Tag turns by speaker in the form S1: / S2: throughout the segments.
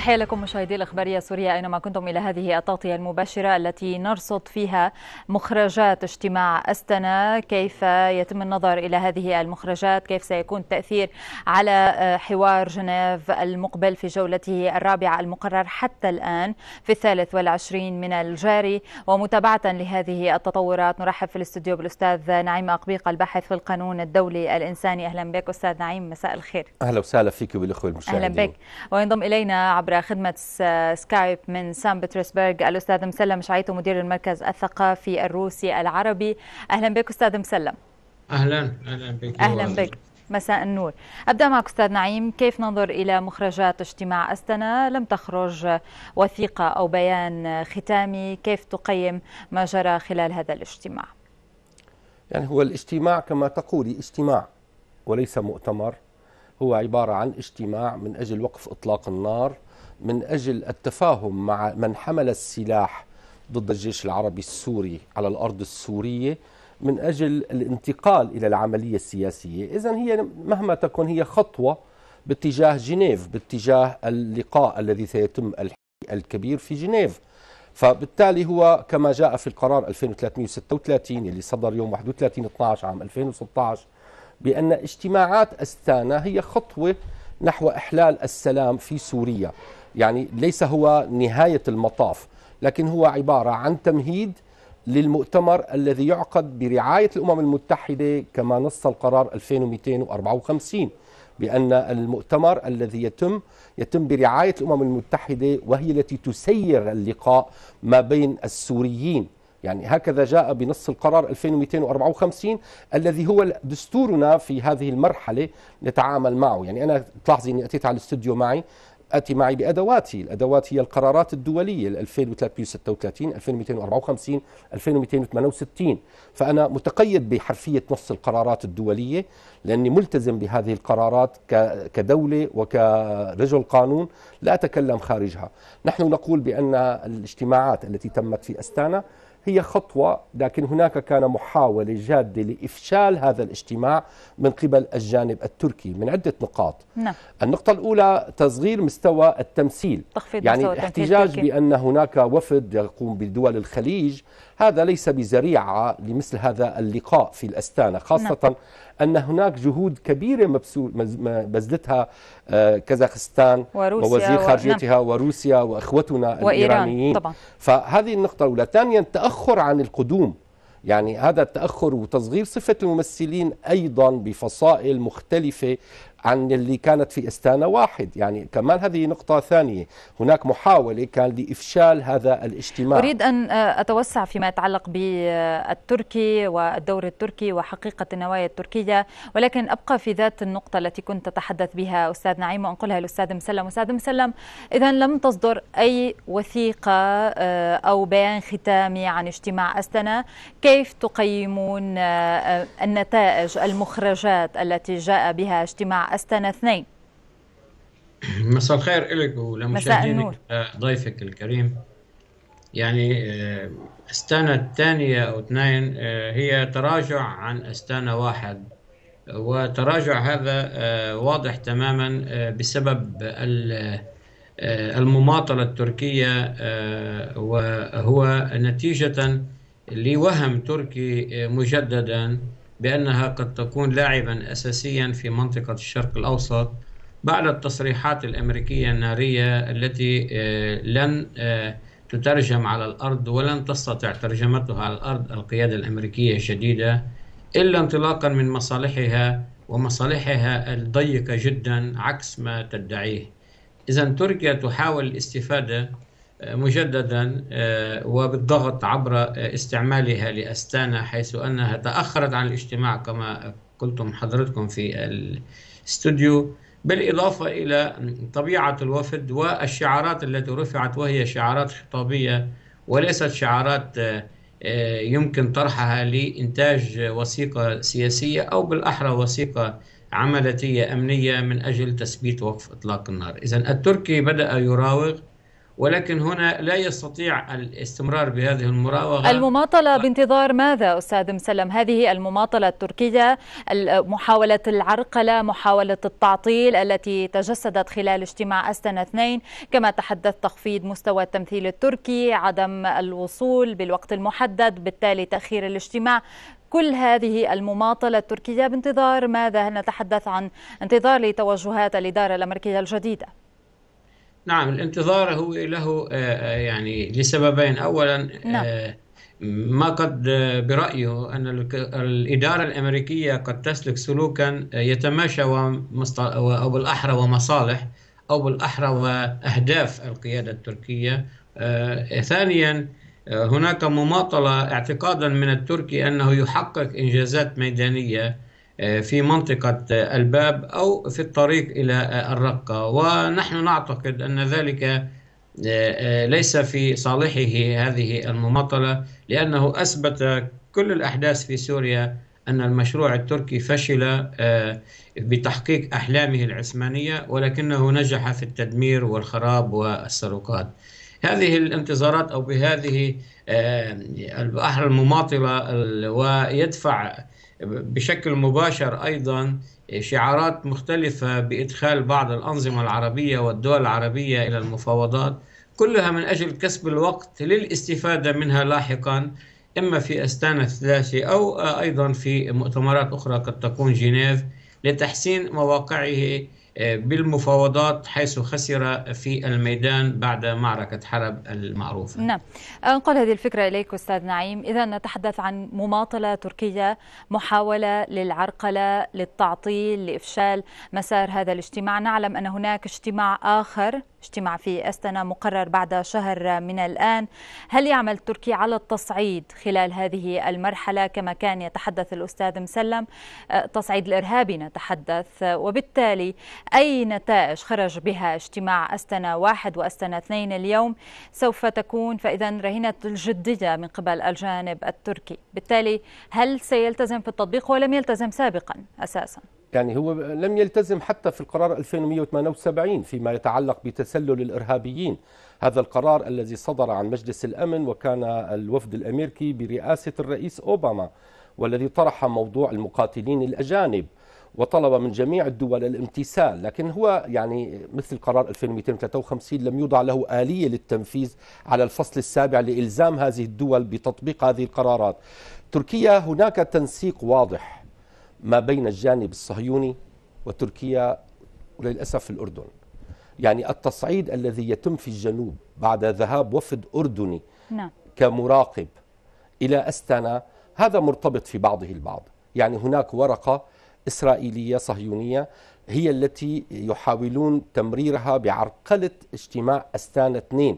S1: تحية لكم مشاهدي الإخبارية سوريا أينما كنتم إلى هذه التغطية المباشرة التي نرصد فيها مخرجات اجتماع أستنا كيف يتم النظر إلى هذه المخرجات كيف سيكون التأثير على آه، حوار جنيف المقبل في جولته الرابعة المقرر حتى الآن في الثالث والعشرين من الجاري ومتابعة لهذه التطورات نرحب في الاستوديو بالأستاذ نعيم أقبيق الباحث في القانون الدولي الإنساني أهلا بك أستاذ نعيم مساء الخير
S2: أهلا وسهلا فيك وبالأخوة المشاهدين أهلا بك
S1: وينضم إلينا عبر خدمة سكايب من سان بطرسبرغ الأستاذ مسلم شعيتو مدير المركز الثقافي الروسي العربي أهلا بك أستاذ مسلم
S3: أهلا أهلا بك أهلا بك
S1: مساء النور أبدأ معك أستاذ نعيم كيف ننظر إلى مخرجات اجتماع أستنا لم تخرج وثيقة أو بيان ختامي كيف تقيم ما جرى خلال هذا الاجتماع
S2: يعني هو الاجتماع كما تقولي اجتماع وليس مؤتمر هو عبارة عن اجتماع من أجل وقف إطلاق النار من أجل التفاهم مع من حمل السلاح ضد الجيش العربي السوري على الأرض السورية من أجل الانتقال إلى العملية السياسية إذا هي مهما تكن هي خطوة باتجاه جنيف باتجاه اللقاء الذي سيتم الكبير في جنيف فبالتالي هو كما جاء في القرار 2336 اللي صدر يوم 31 12 عام 2016 بأن اجتماعات أستانا هي خطوة نحو إحلال السلام في سوريا يعني ليس هو نهاية المطاف لكن هو عبارة عن تمهيد للمؤتمر الذي يعقد برعاية الأمم المتحدة كما نص القرار 2254 بأن المؤتمر الذي يتم يتم برعاية الأمم المتحدة وهي التي تسير اللقاء ما بين السوريين يعني هكذا جاء بنص القرار 2254 الذي هو دستورنا في هذه المرحلة نتعامل معه يعني أنا تلاحظي أني أتيت على الاستوديو معي أتي معي بأدواتي الأدوات هي القرارات الدولية 2336 2254 2268 فأنا متقيد بحرفية نص القرارات الدولية لأني ملتزم بهذه القرارات كدولة وكرجل قانون لا أتكلم خارجها نحن نقول بأن الاجتماعات التي تمت في أستانا هي خطوة لكن هناك كان محاولة جادة لإفشال هذا الاجتماع من قبل الجانب التركي من عدة نقاط نعم. النقطة الأولى تصغير مستوى التمثيل تخفيض يعني مستوى الاحتجاج بأن هناك وفد يقوم بدول الخليج هذا ليس بذريعة لمثل هذا اللقاء في الأستانة نعم. خاصة نعم. أن هناك جهود كبيرة بذلتها آه، كازاخستان وروسيا ووزير خارجيتها نعم. وروسيا وإخوتنا الإيرانيين طبعا. فهذه النقطة الأولى ثانيا تأخر عن القدوم يعني هذا التأخر وتصغير صفة الممثلين أيضا بفصائل مختلفة عن اللي كانت في استانا واحد يعني كمان هذه نقطة ثانية هناك محاولة كان لإفشال هذا الاجتماع أريد
S1: أن آه، أتوسع فيما يتعلق بالتركي والدور التركي وحقيقة النوايا التركية ولكن أبقى في ذات النقطة التي كنت تتحدث بها أستاذ نعيم وأنقلها للأستاذ مسلم أستاذ مسلم إذا لم تصدر أي وثيقة آه، أو بيان ختامي عن اجتماع أستنا كيف تقيمون آه، النتائج المخرجات التي جاء بها اجتماع أستنا اثنين
S3: مساء الخير إلك ولمشاهدينك ضيفك الكريم يعني آه، أستانا الثانية أو اثنين آه، هي تراجع عن أستانا واحد وتراجع هذا آه، واضح تماما بسبب المماطلة التركية وهو نتيجة لوهم تركي مجددا بأنها قد تكون لاعبا أساسيا في منطقة الشرق الأوسط بعد التصريحات الأمريكية النارية التي آه، لن آه، تترجم على الأرض ولن تستطيع ترجمتها على الأرض القيادة الأمريكية الجديدة إلا انطلاقا من مصالحها ومصالحها الضيقة جدا عكس ما تدعيه إذا تركيا تحاول الاستفادة مجددا آه، وبالضغط عبر آه، استعمالها لاستانا حيث انها تاخرت عن الاجتماع كما قلتم حضرتكم في الاستوديو بالاضافه الى طبيعه الوفد والشعارات التي رفعت وهي شعارات خطابيه وليست شعارات آه، يمكن طرحها لإنتاج وثيقة سياسية أو بالأحرى وثيقة عملية أمنية من أجل تثبيت وقف إطلاق النار إذا التركي بدأ يراوغ ولكن هنا لا يستطيع الاستمرار بهذه المراوغة المماطلة
S1: بانتظار ماذا أستاذ مسلم هذه المماطلة التركية محاولة العرقلة محاولة التعطيل التي تجسدت خلال اجتماع استنا اثنين كما تحدث تخفيض مستوى التمثيل التركي عدم الوصول بالوقت المحدد بالتالي تأخير الاجتماع كل هذه المماطلة التركية بانتظار ماذا هل نتحدث عن انتظار لتوجهات الإدارة الأمريكية الجديدة
S3: نعم الانتظار هو له آه، آه، يعني لسببين اولا نعم. آه، ما قد برأيه أن الإدارة الأمريكية قد تسلك سلوكا يتماشى أو بالأحرى ومصالح أو بالأحرى وأهداف القيادة التركية ثانيا هناك مماطلة اعتقادا من التركي أنه يحقق إنجازات ميدانية في منطقة الباب أو في الطريق إلى الرقة ونحن نعتقد أن ذلك آه، آه، ليس في صالحه هذه المماطلة لأنه أثبت كل الأحداث في سوريا أن المشروع التركي فشل آه، بتحقيق أحلامه العثمانية ولكنه نجح في التدمير والخراب والسرقات هذه الانتظارات أو بهذه البحر المماطلة ويدفع بشكل مباشر ايضا شعارات مختلفه بادخال بعض الانظمه العربيه والدول العربيه الى المفاوضات كلها من اجل كسب الوقت للاستفاده منها لاحقا اما في استانا الثلاثه او ايضا في مؤتمرات اخرى قد تكون جنيف لتحسين مواقعه آه، بالمفاوضات حيث خسر في الميدان بعد معركة حلب المعروفة
S1: نعم أنقل آه، هذه الفكرة إليك أستاذ نعيم إذا نتحدث عن مماطلة تركية محاولة للعرقلة للتعطيل لإفشال مسار هذا الاجتماع نعلم أن هناك اجتماع آخر اجتماع في أستنا مقرر بعد شهر من الآن هل يعمل تركيا على التصعيد خلال هذه المرحلة كما كان يتحدث الأستاذ مسلم آه، تصعيد الإرهابي نتحدث وبالتالي أي نتائج خرج بها اجتماع أستنا واحد وأستنا اثنين اليوم سوف تكون فإذا رهينة الجدية من قبل الجانب التركي بالتالي هل سيلتزم في التطبيق ولم يلتزم سابقا أساساً
S2: يعني هو لم يلتزم حتى في القرار 2178 فيما يتعلق بتسلل الإرهابيين هذا القرار الذي صدر عن مجلس الأمن وكان الوفد الأمريكي برئاسة الرئيس أوباما والذي طرح موضوع المقاتلين الأجانب وطلب من جميع الدول الامتثال لكن هو يعني مثل قرار 2253 لم يوضع له آلية للتنفيذ على الفصل السابع لإلزام هذه الدول بتطبيق هذه القرارات تركيا هناك تنسيق واضح ما بين الجانب الصهيوني وتركيا وللأسف الأردن يعني التصعيد الذي يتم في الجنوب بعد ذهاب وفد أردني نعم. كمراقب إلى أستانا هذا مرتبط في بعضه البعض يعني هناك ورقة إسرائيلية صهيونية هي التي يحاولون تمريرها بعرقلة اجتماع أستانا 2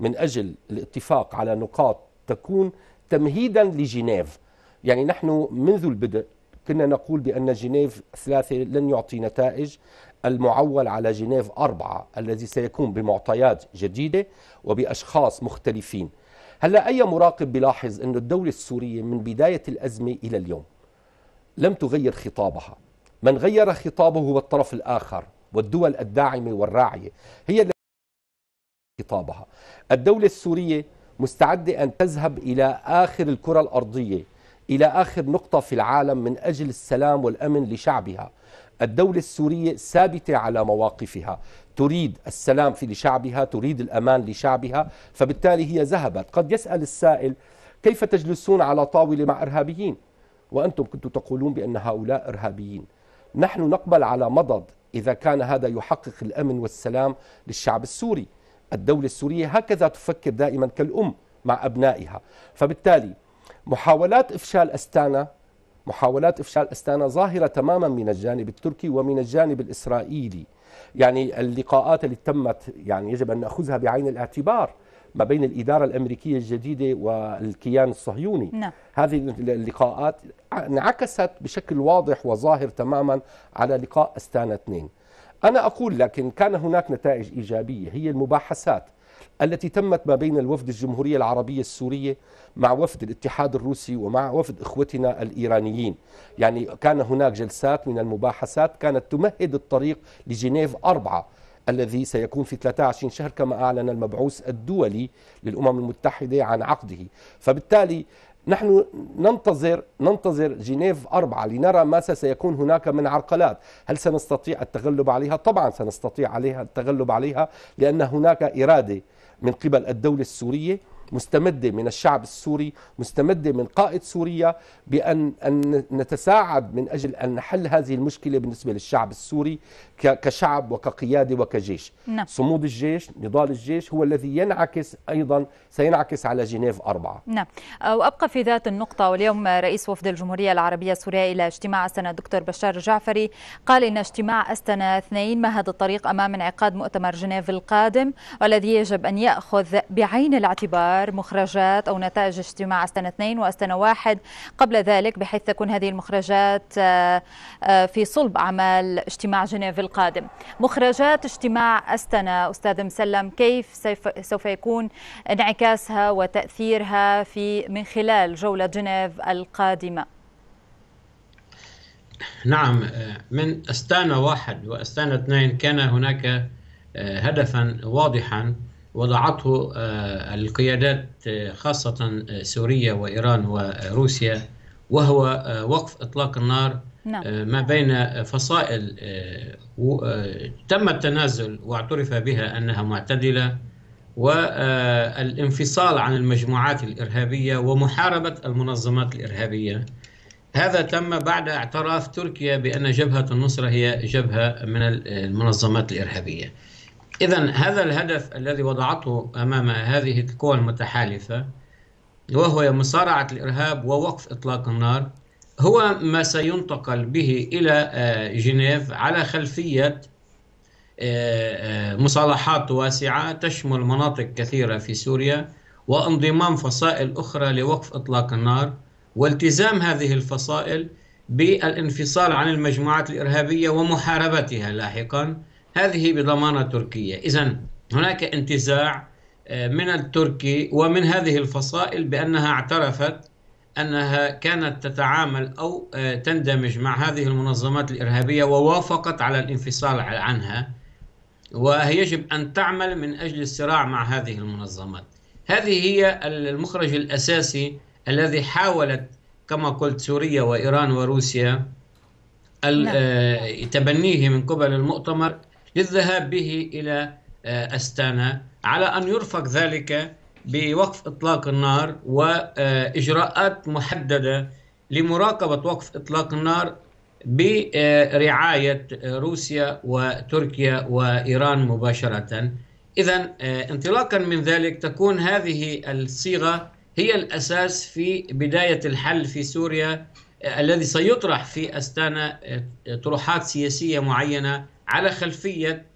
S2: من أجل الاتفاق على نقاط تكون تمهيدا لجنيف يعني نحن منذ البدء كنا نقول بأن جنيف ثلاثة لن يعطي نتائج المعول على جنيف أربعة الذي سيكون بمعطيات جديدة وبأشخاص مختلفين هلا أي مراقب بلاحظ أن الدولة السورية من بداية الأزمة إلى اليوم لم تغير خطابها من غير خطابه هو الطرف الآخر والدول الداعمة والراعية هي التي خطابها الدولة السورية مستعدة أن تذهب إلى آخر الكرة الأرضية إلى آخر نقطة في العالم من أجل السلام والأمن لشعبها الدولة السورية ثابتة على مواقفها تريد السلام في لشعبها تريد الأمان لشعبها فبالتالي هي ذهبت قد يسأل السائل كيف تجلسون على طاولة مع إرهابيين وأنتم كنتم تقولون بأن هؤلاء إرهابيين نحن نقبل على مضض إذا كان هذا يحقق الأمن والسلام للشعب السوري الدولة السورية هكذا تفكر دائما كالأم مع أبنائها فبالتالي محاولات إفشال أستانا محاولات إفشال أستانا ظاهرة تماما من الجانب التركي ومن الجانب الإسرائيلي يعني اللقاءات التي تمت يعني يجب أن نأخذها بعين الاعتبار ما بين الإدارة الأمريكية الجديدة والكيان الصهيوني نعم. هذه اللقاءات انعكست بشكل واضح وظاهر تماما على لقاء أستانا 2 أنا أقول لكن كان هناك نتائج إيجابية هي المباحثات التي تمت ما بين الوفد الجمهورية العربية السورية مع وفد الاتحاد الروسي ومع وفد إخوتنا الإيرانيين يعني كان هناك جلسات من المباحثات كانت تمهد الطريق لجنيف أربعة الذي سيكون في 23 شهر كما أعلن المبعوث الدولي للأمم المتحدة عن عقده فبالتالي نحن ننتظر ننتظر جنيف أربعة لنرى ما سيكون هناك من عرقلات هل سنستطيع التغلب عليها؟ طبعا سنستطيع عليها التغلب عليها لأن هناك إرادة من قبل الدولة السورية مستمدة من الشعب السوري مستمدة من قائد سوريا بأن أن نتساعد من أجل أن نحل هذه المشكلة بالنسبة للشعب السوري كشعب وكقيادة وكجيش نعم. صمود الجيش نضال الجيش هو الذي ينعكس أيضا سينعكس على جنيف أربعة
S1: نعم آه، وأبقى في ذات النقطة واليوم رئيس وفد الجمهورية العربية السورية إلى اجتماع أستنا دكتور بشار الجعفري قال إن اجتماع أستنا اثنين مهد الطريق أمام انعقاد مؤتمر جنيف القادم والذي يجب أن يأخذ بعين الاعتبار مخرجات أو نتائج اجتماع أستنا اثنين وأستنا واحد قبل ذلك بحيث تكون هذه المخرجات آه، آه، في صلب أعمال اجتماع جنيف القادم القادم مخرجات اجتماع أستنا أستاذ مسلم كيف سوف يكون انعكاسها وتأثيرها في من خلال جولة جنيف القادمة
S3: نعم من أستانا واحد وأستانا اثنين كان هناك آه، هدفا واضحا وضعته آه، القيادات آه، خاصة سوريا وإيران وروسيا وهو وقف إطلاق النار نعم. آه، ما بين آه، فصائل آه، تم التنازل واعترف بها انها معتدله والانفصال عن المجموعات الارهابيه ومحاربه المنظمات الارهابيه هذا تم بعد اعتراف تركيا بان جبهه النصره هي جبهه من المنظمات الارهابيه. اذا هذا الهدف الذي وضعته امام هذه القوى المتحالفه وهو مصارعه الارهاب ووقف اطلاق النار هو ما سينتقل به إلى آه، جنيف على خلفية آه، آه، مصالحات واسعة تشمل مناطق كثيرة في سوريا وانضمام فصائل أخرى لوقف إطلاق النار والتزام هذه الفصائل بالانفصال عن المجموعات الإرهابية ومحاربتها لاحقا هذه بضمانة تركيه إذا هناك انتزاع من التركي ومن هذه الفصائل بأنها اعترفت أنها كانت تتعامل أو آه، تندمج مع هذه المنظمات الإرهابية ووافقت على الانفصال عنها وهي يجب أن تعمل من أجل الصراع مع هذه المنظمات هذه هي المخرج الأساسي الذي حاولت كما قلت سوريا وإيران وروسيا نعم. آه، تبنيه من قبل المؤتمر للذهاب به إلى آه، أستانا على أن يرفق ذلك بوقف اطلاق النار واجراءات محدده لمراقبه وقف اطلاق النار برعايه روسيا وتركيا وايران مباشره. اذا آه، انطلاقا من ذلك تكون هذه الصيغه هي الاساس في بدايه الحل في سوريا آه، الذي سيطرح في استانا آه، طروحات سياسيه معينه على خلفيه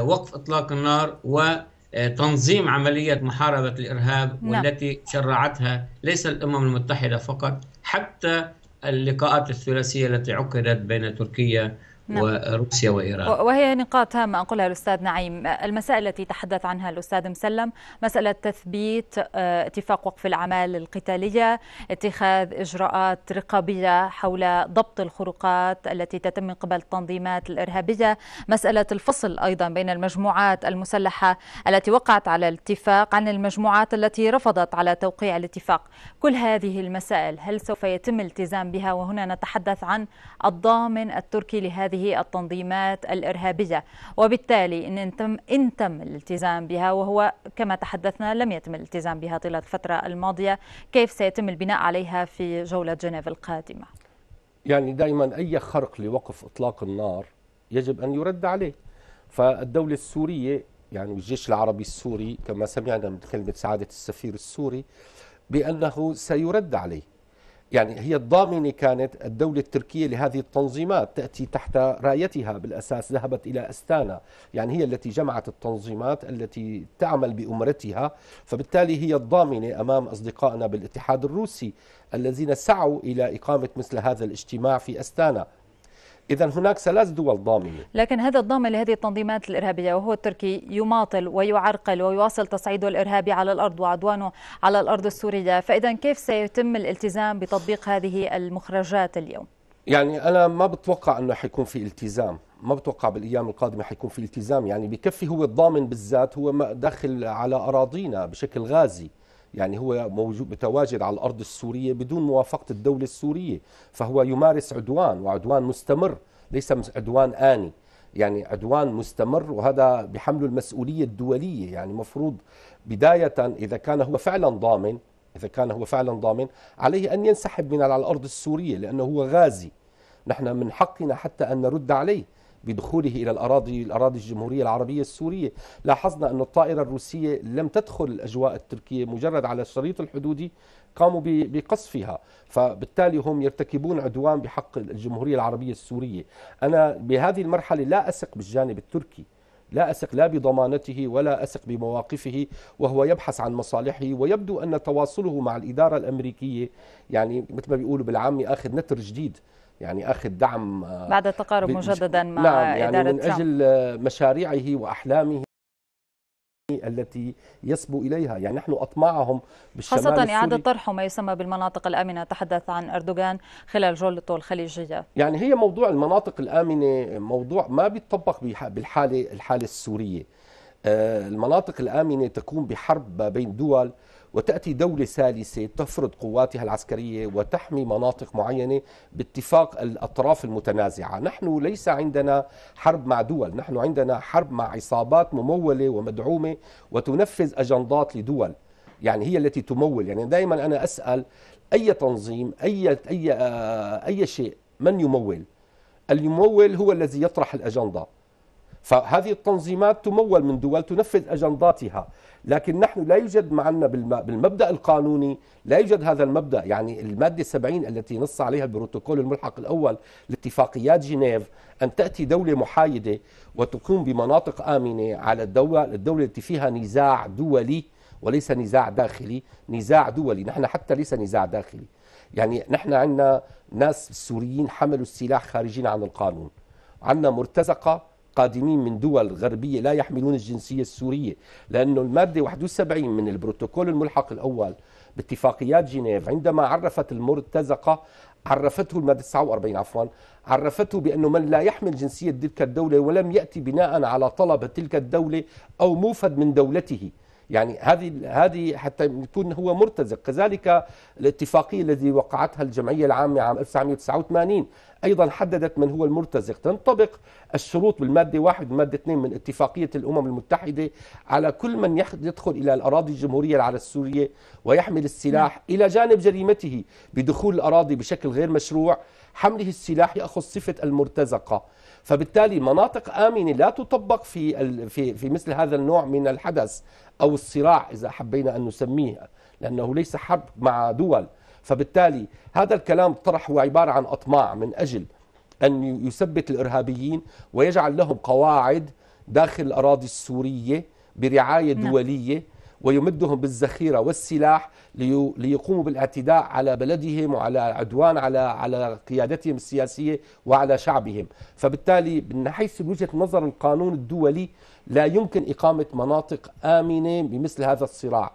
S3: وقف اطلاق النار و آه، تنظيم عملية محاربة الإرهاب نعم. والتي شرعتها ليس الأمم المتحدة فقط حتى اللقاءات الثلاثية التي عقدت بين تركيا نعم. وروسيا وإيران
S1: وهي نقاط هامة أقولها الأستاذ نعيم المسائل التي تحدث عنها الأستاذ مسلم مسألة تثبيت آه، اتفاق وقف الأعمال القتالية اتخاذ إجراءات رقابية حول ضبط الخروقات التي تتم من قبل التنظيمات الإرهابية مسألة الفصل أيضا بين المجموعات المسلحة التي وقعت على الاتفاق عن المجموعات التي رفضت على توقيع الاتفاق كل هذه المسائل هل سوف يتم التزام بها وهنا نتحدث عن الضامن التركي لهذه هذه التنظيمات الإرهابية وبالتالي إن تم, إن تم الالتزام بها وهو كما تحدثنا لم يتم الالتزام بها طيلة الفترة الماضية كيف سيتم البناء عليها في جولة جنيف القادمة
S2: يعني دائما أي خرق لوقف إطلاق النار يجب أن يرد عليه فالدولة السورية يعني الجيش العربي السوري كما سمعنا من كلمة سعادة السفير السوري بأنه سيرد عليه يعني هي الضامنة كانت الدولة التركية لهذه التنظيمات تأتي تحت رايتها بالأساس ذهبت إلى أستانا يعني هي التي جمعت التنظيمات التي تعمل بأمرتها فبالتالي هي الضامنة أمام أصدقائنا بالاتحاد الروسي الذين سعوا إلى إقامة مثل هذا الاجتماع في أستانا إذا هناك ثلاث دول ضامنة
S1: لكن هذا الضامن لهذه التنظيمات الإرهابية وهو التركي يماطل ويعرقل ويواصل تصعيده الإرهابي على الأرض وعدوانه على الأرض السورية فإذا كيف سيتم الالتزام بتطبيق هذه المخرجات اليوم؟
S2: يعني أنا ما بتوقع أنه حيكون في التزام ما بتوقع بالايام القادمه حيكون في التزام يعني بكفي هو الضامن بالذات هو داخل على اراضينا بشكل غازي يعني هو موجود متواجد على الأرض السورية بدون موافقة الدولة السورية فهو يمارس عدوان وعدوان مستمر ليس عدوان آني يعني عدوان مستمر وهذا بحمل المسؤولية الدولية يعني مفروض بداية إذا كان هو فعلا ضامن إذا كان هو فعلا ضامن عليه أن ينسحب من على الأرض السورية لأنه هو غازي نحن من حقنا حتى أن نرد عليه بدخوله إلى الأراضي الأراضي الجمهورية العربية السورية لاحظنا أن الطائرة الروسية لم تدخل الأجواء التركية مجرد على الشريط الحدودي قاموا بقصفها فبالتالي هم يرتكبون عدوان بحق الجمهورية العربية السورية أنا بهذه المرحلة لا أثق بالجانب التركي لا أثق لا بضمانته ولا أثق بمواقفه وهو يبحث عن مصالحه ويبدو أن تواصله مع الإدارة الأمريكية يعني مثل ما بيقولوا بالعامي آخذ نتر جديد يعني اخذ دعم آه، بعد التقارب مجددا مع نعم يعني إدارة من اجل ترامب. آه، مشاريعه واحلامه التي يسبو إليها يعني نحن أطماعهم بالشمال خاصة إعادة
S1: طرح ما يسمى بالمناطق الآمنة تحدث عن أردوغان خلال جولته الخليجية
S2: يعني هي موضوع المناطق الآمنة موضوع ما بيتطبق بالحالة الحالة السورية آه، المناطق الآمنة تكون بحرب بين دول وتأتي دولة ثالثة تفرض قواتها العسكرية وتحمي مناطق معينة باتفاق الأطراف المتنازعة نحن ليس عندنا حرب مع دول نحن عندنا حرب مع عصابات ممولة ومدعومة وتنفذ أجندات لدول يعني هي التي تمول يعني دائما أنا أسأل أي تنظيم أي, أي, آه، أي شيء من يمول الممول هو الذي يطرح الأجندة فهذه التنظيمات تمول من دول تنفذ أجنداتها لكن نحن لا يوجد معنا بالمبدا القانوني لا يوجد هذا المبدا يعني الماده 70 التي نص عليها البروتوكول الملحق الاول لاتفاقيات جنيف ان تاتي دوله محايده وتقوم بمناطق امنه على الدوله الدوله التي فيها نزاع دولي وليس نزاع داخلي نزاع دولي نحن حتى ليس نزاع داخلي يعني نحن عندنا ناس سوريين حملوا السلاح خارجين عن القانون عندنا مرتزقه قادمين من دول غربية لا يحملون الجنسية السورية لأنه المادة 71 من البروتوكول الملحق الأول باتفاقيات جنيف عندما عرفت المرتزقة عرفته المادة 49 عفوا عرفته بأنه من لا يحمل جنسية تلك الدولة ولم يأتي بناء على طلب تلك الدولة أو موفد من دولته يعني هذه هذه حتى يكون هو مرتزق كذلك الاتفاقية الذي وقعتها الجمعية العامة عام 1989 أيضا حددت من هو المرتزق تنطبق الشروط بالمادة واحد والمادة اثنين من اتفاقية الأمم المتحدة على كل من يدخل إلى الأراضي الجمهورية على السورية ويحمل السلاح نعم. إلى جانب جريمته بدخول الأراضي بشكل غير مشروع حمله السلاح يأخذ صفة المرتزقة فبالتالي مناطق آمنة لا تطبق في, في, في مثل هذا النوع من الحدث أو الصراع إذا حبينا أن نسميه لأنه ليس حرب مع دول فبالتالي هذا الكلام طرح هو عبارة عن أطماع من أجل أن يثبت الإرهابيين ويجعل لهم قواعد داخل الأراضي السورية برعاية نعم. دولية ويمدهم بالذخيرة والسلاح ليقوموا بالاعتداء على بلدهم وعلى عدوان على على قيادتهم السياسية وعلى شعبهم فبالتالي من حيث وجهة نظر القانون الدولي لا يمكن إقامة مناطق آمنة بمثل هذا الصراع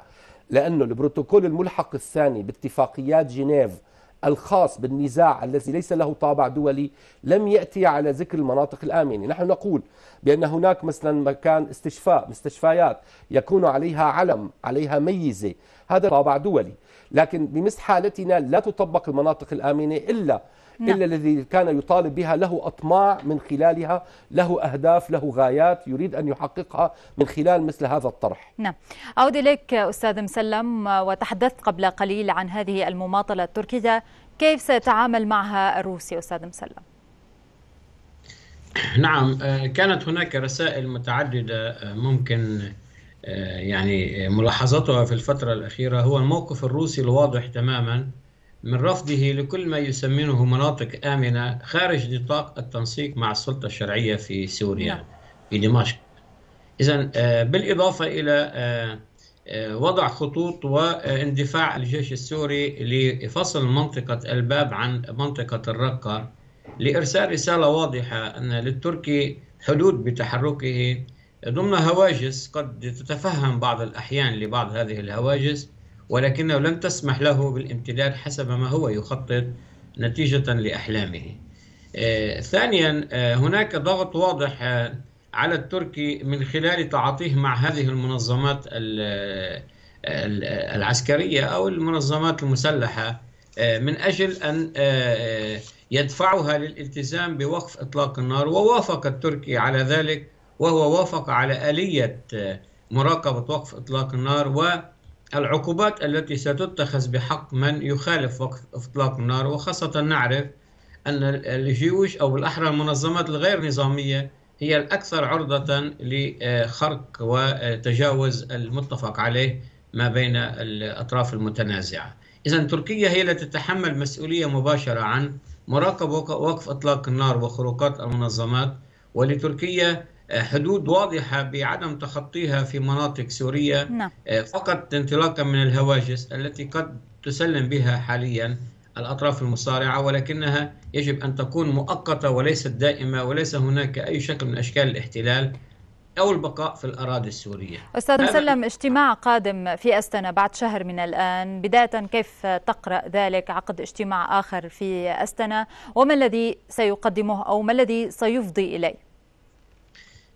S2: لأنه البروتوكول الملحق الثاني باتفاقيات جنيف الخاص بالنزاع الذي ليس له طابع دولي لم يأتي على ذكر المناطق الآمنة نحن نقول بأن هناك مثلا مكان استشفاء مستشفيات يكون عليها علم عليها ميزة هذا طابع دولي لكن بمثل حالتنا لا تطبق المناطق الآمنة إلا نعم. إلا الذي كان يطالب بها له أطماع من خلالها له أهداف له غايات يريد أن يحققها من خلال مثل هذا الطرح
S1: نعم أعود إليك أستاذ مسلم وتحدثت قبل قليل عن هذه المماطلة التركية كيف سيتعامل معها الروسي أستاذ مسلم؟
S3: نعم آه، كانت هناك رسائل متعددة آه، ممكن آه، يعني ملاحظتها في الفترة الأخيرة هو الموقف الروسي الواضح تماما من رفضه لكل ما يسمينه مناطق آمنة خارج نطاق التنسيق مع السلطة الشرعية في سوريا نعم. في دمشق إذا آه، بالإضافة إلى آه، وضع خطوط واندفاع الجيش السوري لفصل منطقة الباب عن منطقة الرقة لإرسال رسالة واضحة أن للتركي حدود بتحركه ضمن هواجس قد تتفهم بعض الأحيان لبعض هذه الهواجس ولكنه لن تسمح له بالامتداد حسب ما هو يخطط نتيجة لأحلامه آه، ثانيا آه، هناك ضغط واضح آه، على التركي من خلال تعاطيه مع هذه المنظمات العسكرية أو المنظمات المسلحة من أجل أن يدفعها للالتزام بوقف إطلاق النار ووافق التركي على ذلك وهو وافق على آلية آه، مراقبة وقف إطلاق النار والعقوبات التي ستتخذ بحق من يخالف وقف إطلاق النار وخاصة نعرف أن الجيوش أو بالأحرى المنظمات الغير نظامية هي الأكثر عرضة لخرق وتجاوز المتفق عليه ما بين الأطراف المتنازعة إذا تركيا هي التي تتحمل مسؤولية مباشرة عن مراقبة وقف إطلاق النار وخروقات المنظمات ولتركيا حدود واضحة بعدم تخطيها في مناطق سورية نعم. آه، فقط انطلاقا من الهواجس التي قد تسلم بها حاليا الأطراف المصارعة ولكنها يجب أن تكون مؤقتة وليست دائمة وليس هناك أي شكل من أشكال الاحتلال أو البقاء في الأراضي السورية أستاذ مسلم
S1: اجتماع قادم في أستنا بعد شهر من الآن بداية كيف تقرأ ذلك عقد اجتماع آخر في أستنا وما الذي سيقدمه أو ما الذي سيفضي إليه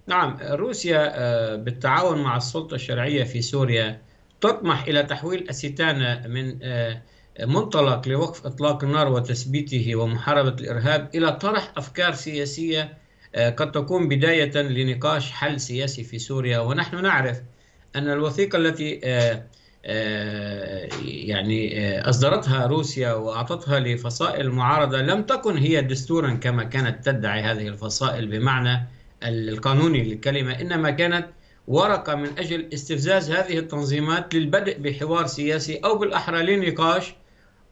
S3: نعم روسيا آه، بالتعاون مع السلطة الشرعية في سوريا تطمح إلى تحويل أستانا من آه، منطلق لوقف إطلاق النار وتثبيته ومحاربة الإرهاب إلى طرح أفكار سياسية آه، قد تكون بداية لنقاش حل سياسي في سوريا ونحن نعرف أن الوثيقة التي يعني أصدرتها روسيا وأعطتها لفصائل المعارضة لم تكن هي دستورا كما كانت تدعي هذه الفصائل بمعنى القانوني للكلمة إنما كانت ورقة من أجل استفزاز هذه التنظيمات للبدء بحوار سياسي أو بالأحرى لنقاش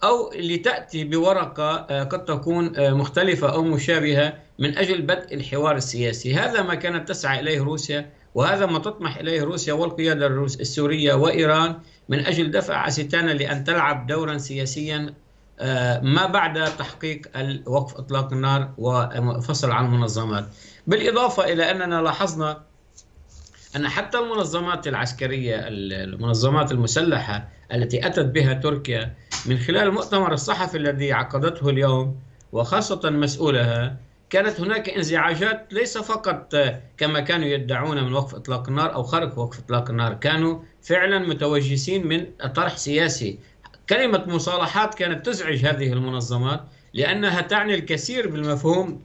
S3: أو لتأتي بورقة آه، قد تكون آه، مختلفة أو مشابهة من أجل بدء الحوار السياسي هذا ما كانت تسعى إليه روسيا وهذا ما تطمح إليه روسيا والقيادة السورية وإيران من أجل دفع أستانا لأن تلعب دورا سياسيا آه، ما بعد تحقيق وقف إطلاق النار وفصل عن المنظمات بالإضافة إلى أننا لاحظنا أن حتى المنظمات العسكرية المنظمات المسلحة التي أتت بها تركيا من خلال المؤتمر الصحفي الذي عقدته اليوم وخاصة مسؤولها كانت هناك انزعاجات ليس فقط كما كانوا يدعون من وقف اطلاق النار او خرق وقف اطلاق النار، كانوا فعلا متوجسين من طرح سياسي. كلمه مصالحات كانت تزعج هذه المنظمات لانها تعني الكثير بالمفهوم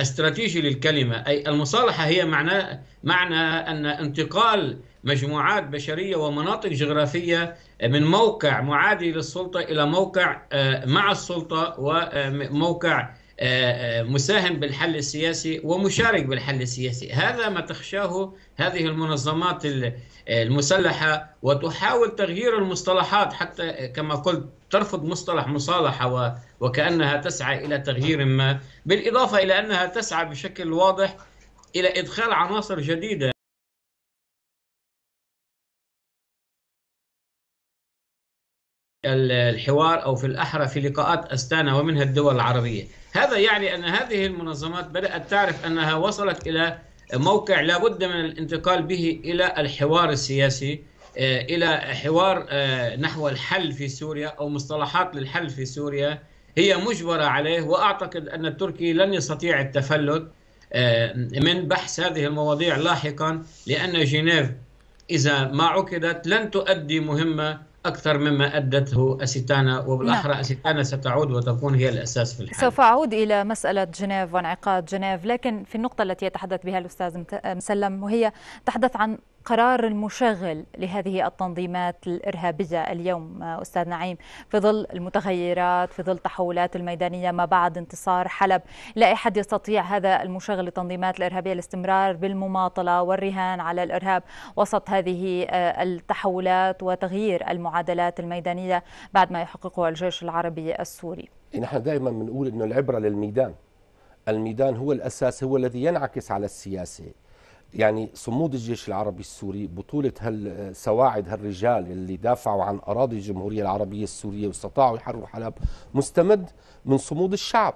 S3: استراتيجي للكلمة أي المصالحة هي معنى معنى أن انتقال مجموعات بشرية ومناطق جغرافية من موقع معادي للسلطة إلى موقع آه، مع السلطة وموقع مساهم بالحل السياسي ومشارك بالحل السياسي هذا ما تخشاه هذه المنظمات المسلحة وتحاول تغيير المصطلحات حتى كما قلت ترفض مصطلح مصالحة وكأنها تسعى إلى تغيير ما بالإضافة إلى أنها تسعى
S1: بشكل واضح إلى إدخال عناصر جديدة الحوار أو
S3: في الأحرى في لقاءات أستانا ومنها الدول العربية هذا يعني أن هذه المنظمات بدأت تعرف أنها وصلت إلى موقع لا بد من الانتقال به إلى الحوار السياسي آه، إلى حوار آه، نحو الحل في سوريا أو مصطلحات للحل في سوريا هي مجبرة عليه وأعتقد أن التركي لن يستطيع التفلت آه، من بحث هذه المواضيع لاحقا لأن جنيف إذا ما عقدت لن تؤدي مهمة أكثر مما أدته أسيتانا وبالأحرى نعم. أسيتانا ستعود وتكون هي الأساس في الحال سوف
S1: أعود إلى مسألة جنيف وانعقاد جنيف لكن في النقطة التي يتحدث بها الأستاذ مسلم وهي تحدث عن قرار المشغل لهذه التنظيمات الإرهابية اليوم أستاذ نعيم في ظل المتغيرات في ظل تحولات الميدانية ما بعد انتصار حلب لا أحد يستطيع هذا المشغل للتنظيمات الإرهابية الاستمرار بالمماطلة والرهان على الإرهاب وسط هذه آه، التحولات وتغيير المعادلات الميدانية بعد ما يحققه الجيش العربي السوري
S2: إيه، نحن دائما بنقول أنه العبرة للميدان الميدان هو الأساس هو الذي ينعكس على السياسة يعني صمود الجيش العربي السوري بطولة هال سواعد هالرجال اللي دافعوا عن أراضي الجمهورية العربية السورية واستطاعوا يحرروا حلب مستمد من صمود الشعب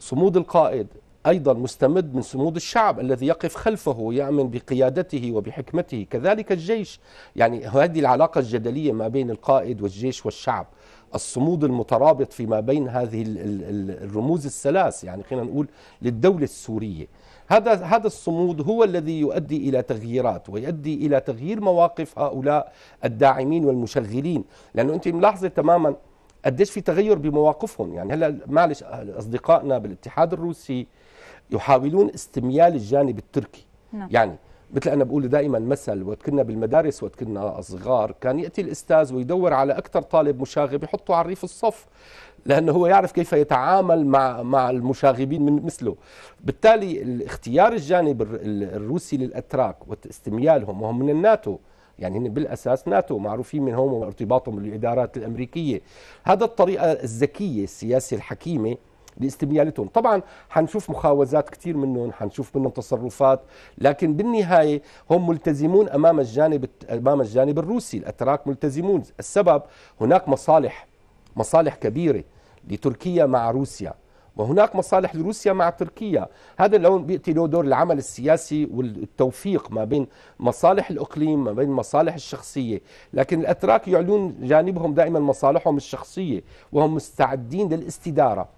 S2: صمود القائد أيضا مستمد من صمود الشعب الذي يقف خلفه ويأمن بقيادته وبحكمته كذلك الجيش يعني هذه العلاقة الجدلية ما بين القائد والجيش والشعب الصمود المترابط فيما بين هذه الرموز الثلاث يعني خلينا نقول للدولة السورية هذا هذا الصمود هو الذي يؤدي الى تغييرات ويؤدي الى تغيير مواقف هؤلاء الداعمين والمشغلين لانه انت ملاحظه تماما قديش في تغير بمواقفهم يعني هلا معلش اصدقائنا بالاتحاد الروسي يحاولون استميال الجانب التركي نعم. يعني مثل انا بقول دائما مثل وقت كنا بالمدارس وقت كنا صغار كان ياتي الاستاذ ويدور على اكثر طالب مشاغب يحطه على ريف الصف لانه هو يعرف كيف يتعامل مع مع المشاغبين من مثله بالتالي اختيار الجانب الروسي للاتراك واستميالهم وهم من الناتو يعني هن بالاساس ناتو معروفين من هم وارتباطهم بالادارات الامريكيه هذا الطريقه الذكيه السياسه الحكيمه لاستميالتهم طبعا حنشوف مخاوزات كثير منهم حنشوف منهم تصرفات لكن بالنهايه هم ملتزمون امام الجانب امام الجانب الروسي الاتراك ملتزمون السبب هناك مصالح مصالح كبيره لتركيا مع روسيا وهناك مصالح لروسيا مع تركيا هذا اللون بيأتي له دور العمل السياسي والتوفيق ما بين مصالح الإقليم ما بين مصالح الشخصية لكن الأتراك يعلون جانبهم دائما مصالحهم الشخصية وهم مستعدين للاستدارة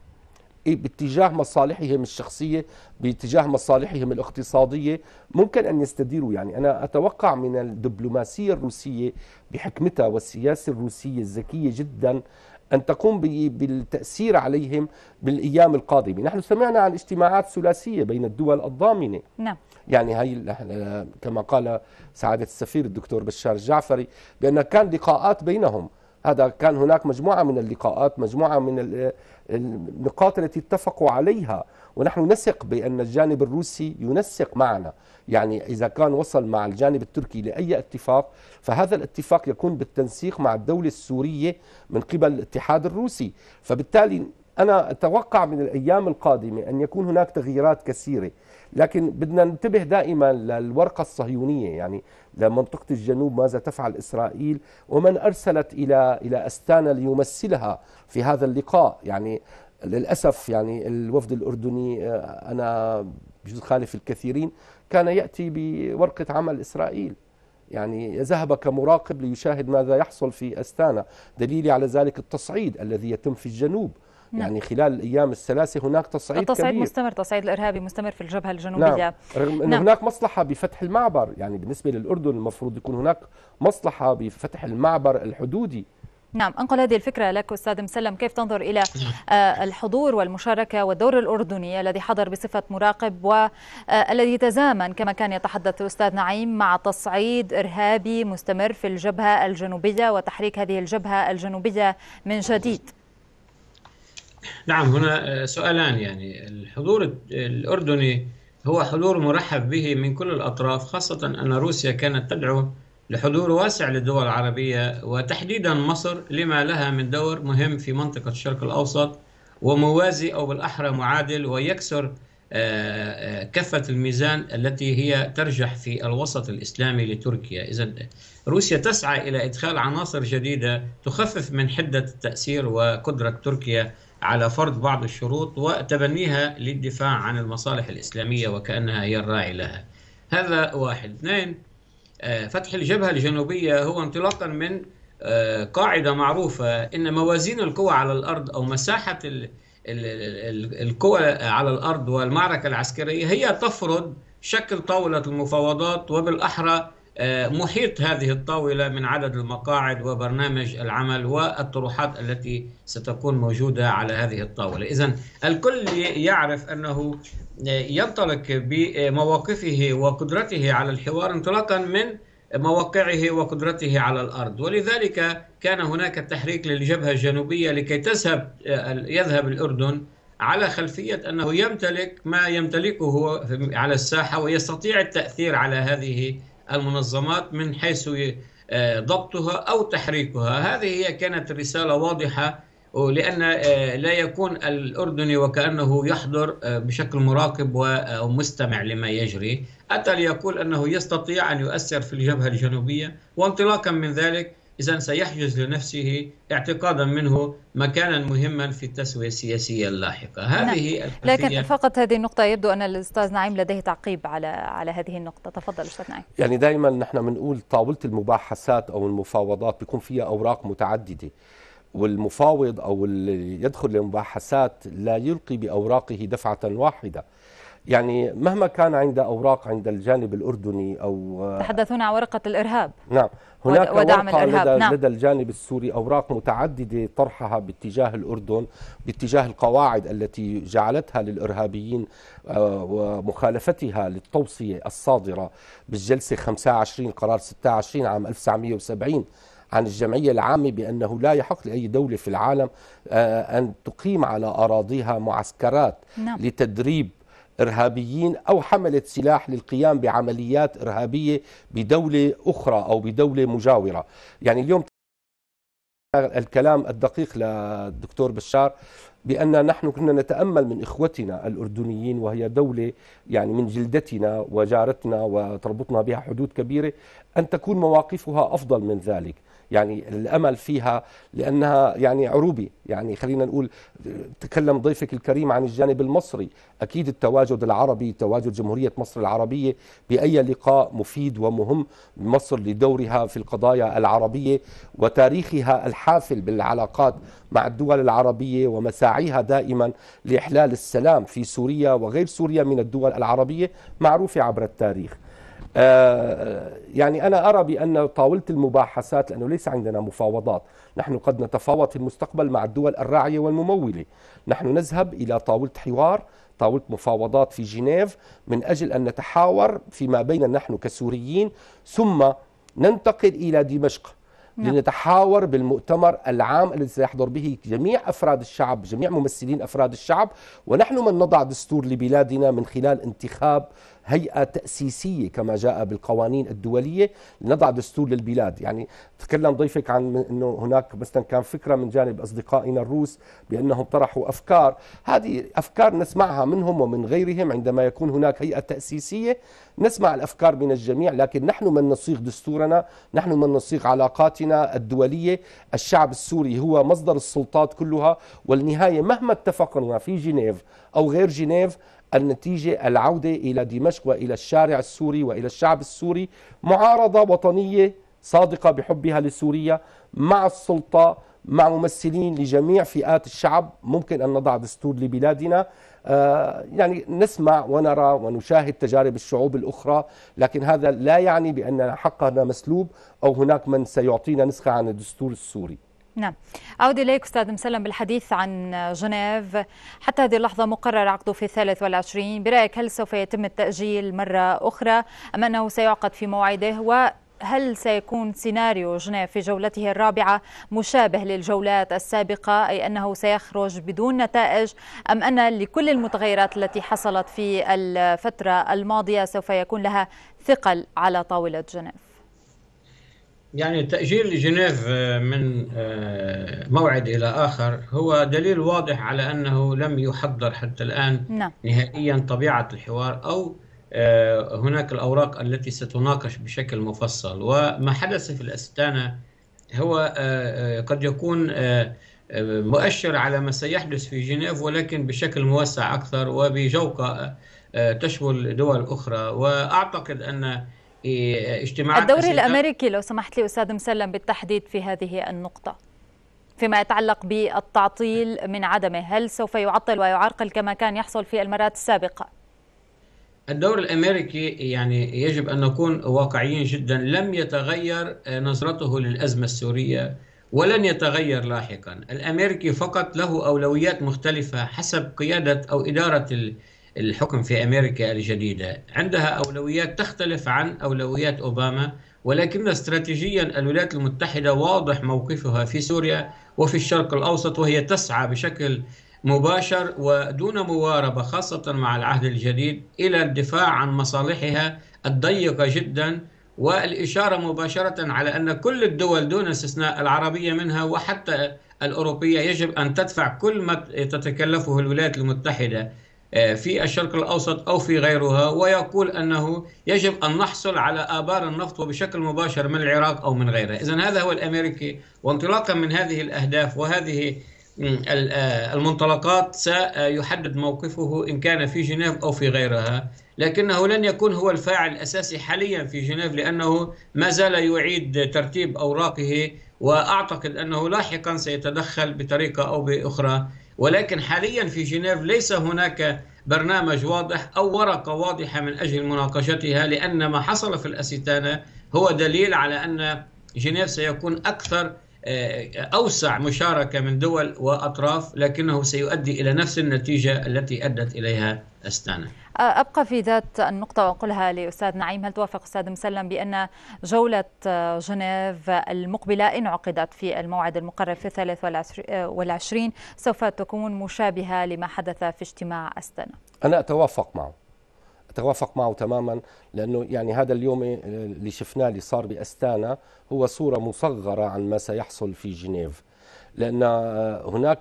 S2: إيه، باتجاه مصالحهم الشخصية باتجاه مصالحهم الاقتصادية ممكن أن يستديروا يعني أنا أتوقع من الدبلوماسية الروسية بحكمتها والسياسة الروسية الذكية جدا أن تقوم بالتأثير عليهم بالأيام القادمة نحن سمعنا عن اجتماعات ثلاثية بين الدول الضامنة نعم يعني هي كما قال سعادة السفير الدكتور بشار الجعفري بأن كان لقاءات بينهم هذا كان هناك مجموعة من اللقاءات مجموعة من النقاط التي اتفقوا عليها ونحن نثق بأن الجانب الروسي ينسق معنا يعني إذا كان وصل مع الجانب التركي لأي اتفاق فهذا الاتفاق يكون بالتنسيق مع الدولة السورية من قبل الاتحاد الروسي فبالتالي أنا أتوقع من الأيام القادمة أن يكون هناك تغييرات كثيرة لكن بدنا ننتبه دائما للورقة الصهيونية يعني لمنطقة الجنوب ماذا تفعل إسرائيل ومن أرسلت إلى إلى أستانا ليمثلها في هذا اللقاء يعني للأسف يعني الوفد الأردني آه، أنا بجوز خالف الكثيرين كان يأتي بورقة عمل إسرائيل يعني ذهب كمراقب ليشاهد ماذا يحصل في أستانا دليلي على ذلك التصعيد الذي يتم في الجنوب نعم. يعني خلال الايام الثلاثه هناك تصعيد التصعيد كبير. مستمر
S1: تصعيد الارهابي مستمر في الجبهه الجنوبيه نعم. رغم انه نعم. هناك
S2: مصلحه بفتح المعبر يعني بالنسبه للاردن المفروض يكون هناك مصلحه بفتح المعبر الحدودي
S1: نعم أنقل هذه الفكرة لك أستاذ مسلم كيف تنظر إلى آه، الحضور والمشاركة والدور الأردني الذي حضر بصفة مراقب والذي آه، تزامن كما كان يتحدث الأستاذ نعيم مع تصعيد إرهابي مستمر في الجبهة الجنوبية وتحريك هذه الجبهة الجنوبية من جديد
S3: نعم هنا آه، سؤالان يعني الحضور الأردني هو حضور مرحب به من كل الأطراف خاصة أن روسيا كانت تدعو لحضور واسع للدول العربية وتحديدا مصر لما لها من دور مهم في منطقة الشرق الأوسط وموازي أو بالأحرى معادل ويكسر آه، آه، كفة الميزان التي هي ترجح في الوسط الإسلامي لتركيا إذا روسيا تسعى إلى إدخال عناصر جديدة تخفف من حدة التأثير وقدرة تركيا على فرض بعض الشروط وتبنيها للدفاع عن المصالح الإسلامية وكأنها هي الراعي لها هذا واحد اثنين آه، فتح الجبهة الجنوبية هو انطلاقا من آه، قاعدة معروفة إن موازين القوى على الأرض أو مساحة القوى على الأرض والمعركة العسكرية هي تفرض شكل طاولة المفاوضات وبالأحرى آه، محيط هذه الطاولة من عدد المقاعد وبرنامج العمل والطروحات التي ستكون موجودة على هذه الطاولة إذا الكل يعرف أنه آه، ينطلق بمواقفه وقدرته على الحوار انطلاقا من مواقعه وقدرته على الارض ولذلك كان هناك تحريك للجبهه الجنوبيه لكي تذهب آه، يذهب الاردن على خلفيه انه يمتلك ما يمتلكه على الساحه ويستطيع التاثير على هذه المنظمات من حيث آه، ضبطها أو تحريكها هذه هي كانت رسالة واضحة آه، لأن آه، لا يكون الأردني وكأنه يحضر بشكل مراقب ومستمع لما يجري أتى ليقول أنه يستطيع أن يؤثر في الجبهة الجنوبية وانطلاقا من ذلك إذا سيحجز لنفسه اعتقادا منه مكانا مهما في التسوية السياسية اللاحقة نعم. هذه نعم. لكن
S1: فقط هذه النقطة يبدو أن الأستاذ نعيم لديه تعقيب على على هذه النقطة تفضل أستاذ نعيم
S2: يعني دائما نحن بنقول طاولة المباحثات أو المفاوضات بيكون فيها أوراق متعددة والمفاوض أو اللي يدخل للمباحثات لا يلقي بأوراقه دفعة واحدة يعني مهما كان عند أوراق عند الجانب الأردني أو آه،
S1: تحدثنا عن ورقة الإرهاب
S2: نعم هناك ودعم ورقة الإرهاب. لدى, نعم. لدى الجانب السوري أوراق متعددة طرحها باتجاه الأردن باتجاه القواعد التي جعلتها للإرهابيين آه، ومخالفتها للتوصية الصادرة بالجلسة 25 قرار 26 عام 1970 عن الجمعية العامة بأنه لا يحق لأي دولة في العالم آه، أن تقيم على أراضيها معسكرات نعم. لتدريب إرهابيين أو حملة سلاح للقيام بعمليات إرهابية بدولة أخرى أو بدولة مجاورة يعني اليوم الكلام الدقيق للدكتور بشار بأن نحن كنا نتأمل من إخوتنا الأردنيين وهي دولة يعني من جلدتنا وجارتنا وتربطنا بها حدود كبيرة أن تكون مواقفها أفضل من ذلك يعني الامل فيها لانها يعني عروبي يعني خلينا نقول تكلم ضيفك الكريم عن الجانب المصري اكيد التواجد العربي تواجد جمهوريه مصر العربيه باي لقاء مفيد ومهم مصر لدورها في القضايا العربيه وتاريخها الحافل بالعلاقات مع الدول العربيه ومساعيها دائما لاحلال السلام في سوريا وغير سوريا من الدول العربيه معروفه عبر التاريخ آه، يعني أنا أرى بأن طاولة المباحثات لأنه ليس عندنا مفاوضات نحن قد نتفاوض في المستقبل مع الدول الراعية والممولة نحن نذهب إلى طاولة حوار طاولة مفاوضات في جنيف من أجل أن نتحاور فيما بيننا نحن كسوريين ثم ننتقل إلى دمشق نعم. لنتحاور بالمؤتمر العام الذي سيحضر به جميع افراد الشعب، جميع ممثلين افراد الشعب، ونحن من نضع دستور لبلادنا من خلال انتخاب هيئة تأسيسية كما جاء بالقوانين الدولية لنضع دستور للبلاد يعني تكلم ضيفك عن أنه هناك مثلا كان فكرة من جانب أصدقائنا الروس بأنهم طرحوا أفكار هذه أفكار نسمعها منهم ومن غيرهم عندما يكون هناك هيئة تأسيسية نسمع الأفكار من الجميع لكن نحن من نصيغ دستورنا نحن من نصيغ علاقاتنا الدولية الشعب السوري هو مصدر السلطات كلها والنهاية مهما اتفقنا في جنيف أو غير جنيف النتيجة العودة إلى دمشق وإلى الشارع السوري وإلى الشعب السوري معارضة وطنية صادقة بحبها لسوريا مع السلطة مع ممثلين لجميع فئات الشعب ممكن أن نضع دستور لبلادنا آه، يعني نسمع ونرى ونشاهد تجارب الشعوب الأخرى لكن هذا لا يعني بأن حقنا مسلوب أو هناك من سيعطينا نسخة عن الدستور السوري
S1: نعم أعود إليك أستاذ مسلم بالحديث عن جنيف حتى هذه اللحظة مقرر عقده في الثالث والعشرين برأيك هل سوف يتم التأجيل مرة أخرى أم أنه سيعقد في موعده وهل سيكون سيناريو جنيف في جولته الرابعة مشابه للجولات السابقة أي أنه سيخرج بدون نتائج أم أن لكل المتغيرات التي حصلت في الفترة الماضية سوف يكون لها ثقل على طاولة جنيف
S3: يعني تأجيل جنيف آه، من آه، موعد إلى آخر هو دليل واضح على أنه لم يحضر حتى الآن نعم. نهائيا طبيعة الحوار أو آه، هناك الأوراق التي ستناقش بشكل مفصل وما حدث في الأستانة هو قد يكون مؤشر على ما سيحدث في جنيف ولكن بشكل موسع أكثر وبجوقة تشمل دول أخرى وأعتقد أن إيه، اجتماعات الدوري الامريكي
S1: لو سمحت لي استاذ مسلم بالتحديد في هذه النقطه فيما يتعلق بالتعطيل من عدمه هل سوف يعطل ويعرقل كما كان يحصل في المرات السابقه
S3: الدور الامريكي يعني يجب ان نكون واقعيين جدا لم يتغير آه، نظرته للازمه السوريه ولن يتغير لاحقا الامريكي فقط له اولويات مختلفه حسب قياده او اداره الحكم في امريكا الجديده عندها اولويات تختلف عن اولويات اوباما ولكن استراتيجيا الولايات المتحده واضح موقفها في سوريا وفي الشرق الاوسط وهي تسعى بشكل مباشر ودون مواربه خاصه مع العهد الجديد الى الدفاع عن مصالحها الضيقه جدا والاشاره مباشره على ان كل الدول دون استثناء العربيه منها وحتى الاوروبيه يجب ان تدفع كل ما تتكلفه الولايات المتحده آه، في الشرق الاوسط او في غيرها ويقول انه يجب ان نحصل على ابار النفط وبشكل مباشر من العراق او من غيرها، اذا هذا هو الامريكي وانطلاقا من هذه الاهداف وهذه آه، المنطلقات سيحدد موقفه ان كان في جنيف او في غيرها، لكنه لن يكون هو الفاعل الاساسي حاليا في جنيف لانه ما زال يعيد ترتيب اوراقه واعتقد انه لاحقا سيتدخل بطريقه او باخرى ولكن حاليا في جنيف ليس هناك برنامج واضح أو ورقة واضحة من أجل مناقشتها لأن ما حصل في الأستانة هو دليل على أن جنيف سيكون أكثر آه، أوسع مشاركة من دول وأطراف لكنه سيؤدي إلى نفس النتيجة التي أدت إليها أستانا
S1: أبقى في ذات النقطة وأقولها لأستاذ نعيم هل توافق أستاذ مسلم بأن جولة جنيف المقبلة إن عقدت في الموعد المقرر في الثالث والعشرين سوف تكون مشابهة لما حدث في اجتماع أستنا
S2: أنا أتوافق معه اتوافق معه تماما لانه يعني هذا اليوم اللي شفناه اللي صار باستانا هو صوره مصغره عن ما سيحصل في جنيف لان هناك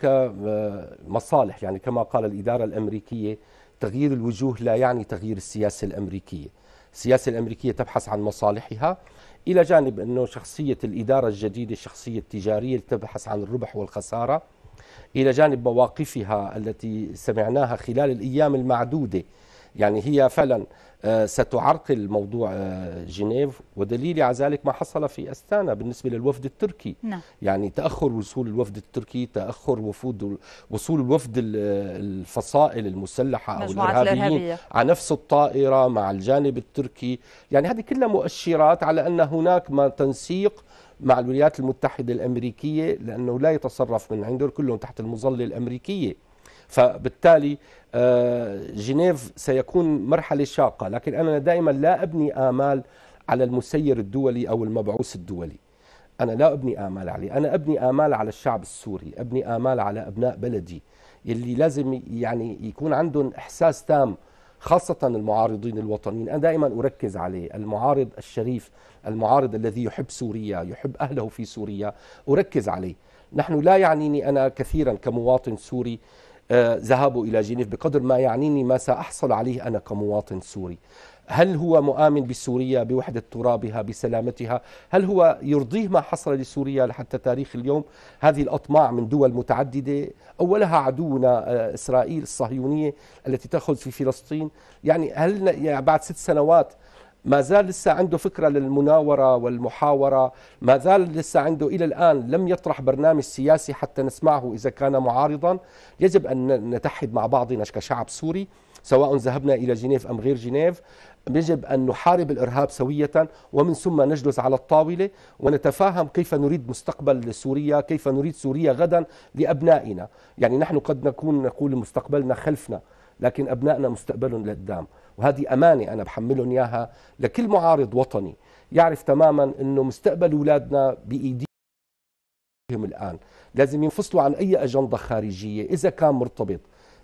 S2: مصالح يعني كما قال الاداره الامريكيه تغيير الوجوه لا يعني تغيير السياسة الأمريكية السياسة الأمريكية تبحث عن مصالحها إلى جانب أنه شخصية الإدارة الجديدة الشخصية التجارية تبحث عن الربح والخسارة إلى جانب مواقفها التي سمعناها خلال الأيام المعدودة يعني هي فعلا آه، ستعرقل موضوع آه، جنيف ودليلي على ذلك ما حصل في أستانا بالنسبة للوفد التركي نعم. يعني تأخر وصول الوفد التركي تأخر وفود وصول الوفد الفصائل المسلحة أو الإرهابيين الإرهابية. على نفس الطائرة مع الجانب التركي يعني هذه كلها مؤشرات على أن هناك ما تنسيق مع الولايات المتحدة الأمريكية لأنه لا يتصرف من عندهم كلهم تحت المظلة الأمريكية فبالتالي آه، جنيف سيكون مرحلة شاقة لكن أنا دائما لا أبني آمال على المسير الدولي أو المبعوث الدولي أنا لا أبني آمال عليه أنا أبني آمال على الشعب السوري أبني آمال على أبناء بلدي اللي لازم يعني يكون عندهم إحساس تام خاصة المعارضين الوطنيين أنا دائما أركز عليه المعارض الشريف المعارض الذي يحب سوريا يحب أهله في سوريا أركز عليه نحن لا يعنيني أنا كثيرا كمواطن سوري آه، ذهابه إلى جنيف بقدر ما يعنيني ما سأحصل عليه أنا كمواطن سوري هل هو مؤمن بسوريا بوحدة ترابها بسلامتها هل هو يرضيه ما حصل لسوريا لحتى تاريخ اليوم هذه الأطماع من دول متعددة أولها عدونا آه، إسرائيل الصهيونية التي تأخذ في فلسطين يعني هل يعني بعد ست سنوات ما زال لسه عنده فكرة للمناورة والمحاورة ما زال لسه عنده إلى الآن لم يطرح برنامج سياسي حتى نسمعه إذا كان معارضا يجب أن نتحد مع بعضنا كشعب سوري سواء ذهبنا إلى جنيف أم غير جنيف يجب أن نحارب الإرهاب سوية ومن ثم نجلس على الطاولة ونتفاهم كيف نريد مستقبل سوريا كيف نريد سوريا غدا لأبنائنا يعني نحن قد نكون نقول مستقبلنا خلفنا لكن أبنائنا مستقبلهم لقدام وهذه أمانة أنا بحملهم إياها لكل معارض وطني يعرف تماما أنه مستقبل أولادنا بإيديهم الآن لازم ينفصلوا عن أي أجندة خارجية إذا كان مرتبط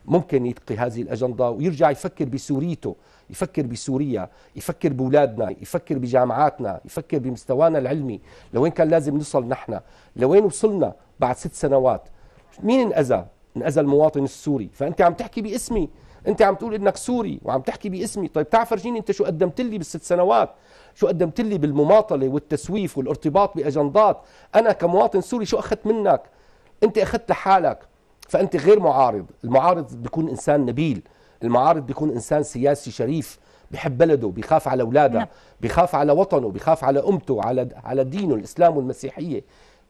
S2: ممكن يتقي هذه الأجندة ويرجع يفكر بسوريته يفكر بسوريا يفكر بولادنا يفكر بجامعاتنا يفكر بمستوانا العلمي لوين كان لازم نوصل نحن لوين وصلنا بعد ست سنوات مين انأذى انأذى المواطن السوري فأنت عم تحكي باسمي انت عم تقول انك سوري وعم تحكي باسمي طيب تعال فرجيني انت شو قدمت لي بالست سنوات شو قدمت لي بالمماطله والتسويف والارتباط باجندات انا كمواطن سوري شو اخذت منك انت اخذت لحالك فانت غير معارض المعارض بيكون انسان نبيل المعارض بيكون انسان سياسي شريف بحب بلده بيخاف على اولاده نعم. بيخاف على وطنه بيخاف على امته على على دينه الاسلام والمسيحيه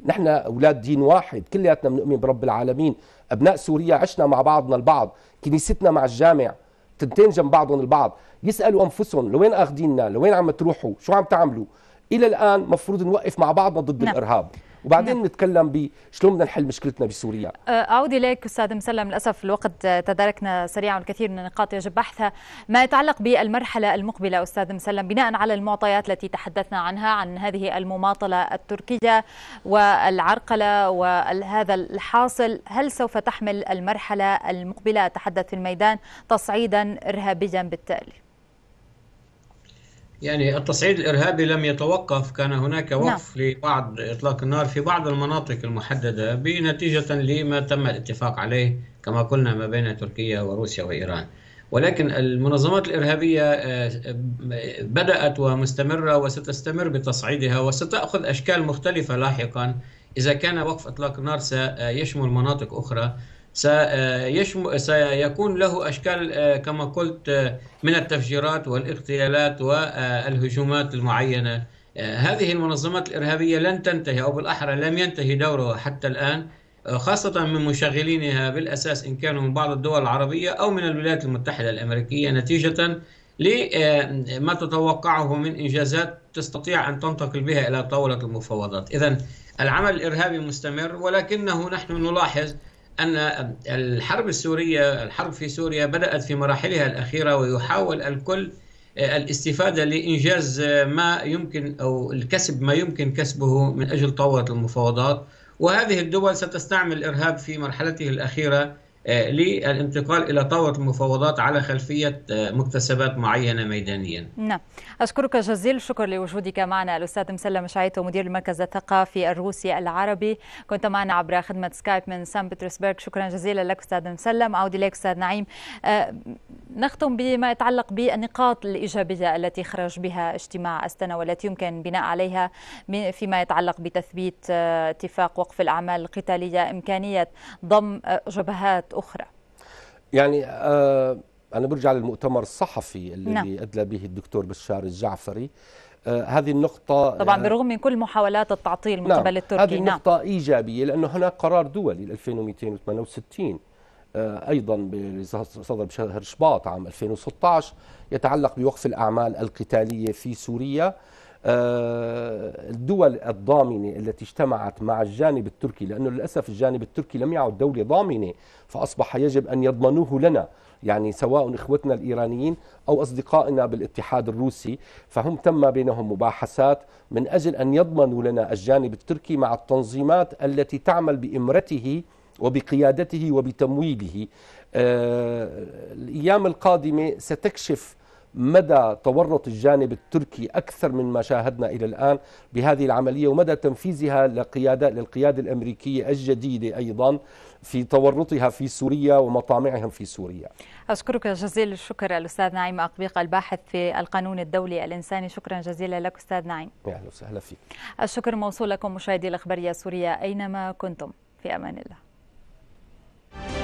S2: نحن اولاد دين واحد كلياتنا بنؤمن برب العالمين ابناء سوريا عشنا مع بعضنا البعض كنيستنا مع الجامع تنتين جنب بعضهم البعض يسالوا انفسهم لوين اخذيننا لوين عم تروحوا شو عم تعملوا الى الان مفروض نوقف مع بعضنا ضد نعم. الارهاب وبعدين نعم. نتكلم بشلون بدنا نحل مشكلتنا بسوريا
S1: أه، اعود اليك استاذ مسلم للاسف الوقت تداركنا سريعا الكثير من النقاط يجب بحثها ما يتعلق بالمرحله المقبله استاذ مسلم بناء على المعطيات التي تحدثنا عنها عن هذه المماطله التركيه والعرقله وهذا الحاصل هل سوف تحمل المرحله المقبله تحدث في الميدان تصعيدا ارهابيا بالتالي
S3: يعني التصعيد الإرهابي لم يتوقف كان هناك نعم. وقف نعم. لبعض إطلاق النار في بعض المناطق المحددة بنتيجة لما تم الاتفاق عليه كما قلنا ما بين تركيا وروسيا وإيران ولكن المنظمات الإرهابية آه، بدأت ومستمرة وستستمر بتصعيدها وستأخذ أشكال مختلفة لاحقا إذا كان وقف إطلاق النار سيشمل مناطق أخرى سيشم... سيكون له أشكال آه، كما قلت آه، من التفجيرات والاغتيالات والهجومات المعينة آه، هذه المنظمات الإرهابية لن تنتهي أو بالأحرى لم ينتهي دورها حتى الآن خاصة من مشغلينها بالأساس إن كانوا من بعض الدول العربية أو من الولايات المتحدة الأمريكية نتيجة لما تتوقعه من إنجازات تستطيع أن تنتقل بها إلى طاولة المفاوضات إذا العمل الإرهابي مستمر ولكنه نحن نلاحظ أن الحرب السورية الحرب في سوريا بدأت في مراحلها الأخيرة ويحاول الكل الاستفادة لإنجاز ما يمكن أو الكسب ما يمكن كسبه من أجل طاولة المفاوضات وهذه الدول ستستعمل الإرهاب في مرحلته الأخيرة آه، للانتقال إلى طاولة المفاوضات على خلفية آه، مكتسبات معينة ميدانيا
S1: نعم أشكرك جزيل الشكر لوجودك معنا الأستاذ مسلم شعيتو مدير المركز الثقافي الروسي العربي كنت معنا عبر خدمة سكايب من سان بطرسبرغ شكرا جزيلا لك أستاذ مسلم أعود إليك أستاذ نعيم آه، نختم بما يتعلق بالنقاط الإيجابية التي خرج بها اجتماع استنا والتي يمكن بناء عليها فيما يتعلق بتثبيت اتفاق وقف الأعمال القتالية إمكانية ضم جبهات أخرى
S2: يعني آه أنا برجع للمؤتمر الصحفي اللي نعم. أدلى به الدكتور بشار الجعفري آه هذه النقطة طبعا آه، برغم
S1: من كل محاولات التعطيل من قبل نعم. التركي هذه النقطة
S2: نعم. إيجابية لأنه هناك قرار دولي 2268 آه، ايضا صدر بشهر شباط عام 2016 يتعلق بوقف الاعمال القتاليه في سوريا آه، الدول الضامنة التي اجتمعت مع الجانب التركي لأنه للأسف الجانب التركي لم يعد دولة ضامنة فأصبح يجب أن يضمنوه لنا يعني سواء إخوتنا الإيرانيين أو أصدقائنا بالاتحاد الروسي فهم تم بينهم مباحثات من أجل أن يضمنوا لنا الجانب التركي مع التنظيمات التي تعمل بإمرته وبقيادته وبتمويله آه، الأيام القادمة ستكشف مدى تورط الجانب التركي أكثر مما شاهدنا إلى الآن بهذه العملية ومدى تنفيذها لقيادة للقيادة الأمريكية الجديدة أيضا في تورطها في سوريا ومطامعهم في سوريا
S1: أشكرك جزيل الشكر الأستاذ نعيم أقبيق الباحث في القانون الدولي الإنساني شكرا جزيلا لك أستاذ نعيم
S2: أهلا وسهلا فيك
S1: الشكر موصول لكم مشاهدي الأخبارية السورية أينما كنتم في أمان الله